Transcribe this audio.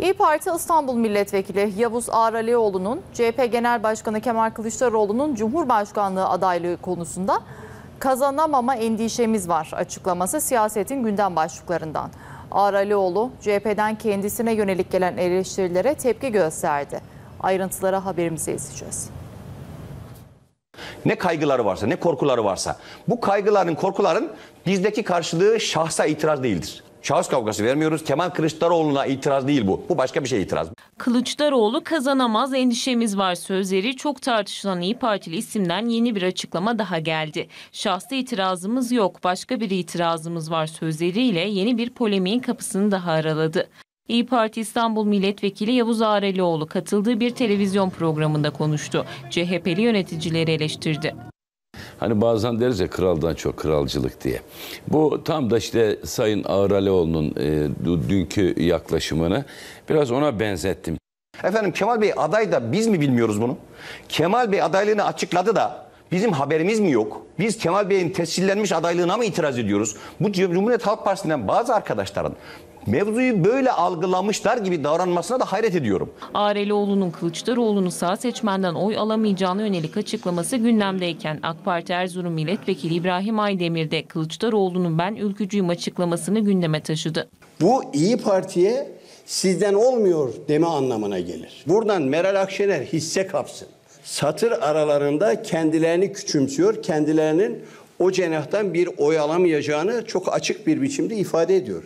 İyi Parti İstanbul Milletvekili Yavuz Ağralioğlu'nun CHP Genel Başkanı Kemal Kılıçdaroğlu'nun Cumhurbaşkanlığı adaylığı konusunda kazanamama endişemiz var açıklaması siyasetin gündem başlıklarından. Ağralioğlu CHP'den kendisine yönelik gelen eleştirilere tepki gösterdi. Ayrıntılara haberimizi izleyeceğiz ne kaygıları varsa ne korkuları varsa bu kaygıların korkuların bizdeki karşılığı şahsa itiraz değildir. Şahıs kavgası vermiyoruz. Kemal Kılıçdaroğlu'na itiraz değil bu. Bu başka bir şey itiraz. Kılıçdaroğlu kazanamaz endişemiz var sözleri çok tartışılan İyi Partili isimden yeni bir açıklama daha geldi. Şahsi itirazımız yok başka bir itirazımız var sözleriyle yeni bir polemiğin kapısını daha araladı. İyi Parti İstanbul Milletvekili Yavuz Arelioğlu katıldığı bir televizyon programında konuştu. CHP'li yöneticileri eleştirdi. Hani bazen deriz ya kraldan çok kralcılık diye. Bu tam da işte Sayın Ağralioğlu'nun e, dünkü yaklaşımını biraz ona benzettim. Efendim Kemal Bey aday da biz mi bilmiyoruz bunu? Kemal Bey adaylığını açıkladı da bizim haberimiz mi yok? Biz Kemal Bey'in tescillenmiş adaylığına mı itiraz ediyoruz? Bu Cumhuriyet Halk Partisi'nden bazı arkadaşların mevzuyu böyle algılamışlar gibi davranmasına da hayret ediyorum. Arelioğlu'nun Kılıçdaroğlu'nu sağ seçmenden oy alamayacağına yönelik açıklaması gündemdeyken AK Parti Erzurum Milletvekili İbrahim Aydemir de Kılıçdaroğlu'nun ben ülkücüyüm açıklamasını gündeme taşıdı. Bu İyi Parti'ye sizden olmuyor deme anlamına gelir. Buradan Meral Akşener hisse kapsın. Satır aralarında kendilerini küçümsüyor, kendilerinin o cenahtan bir oy alamayacağını çok açık bir biçimde ifade ediyor.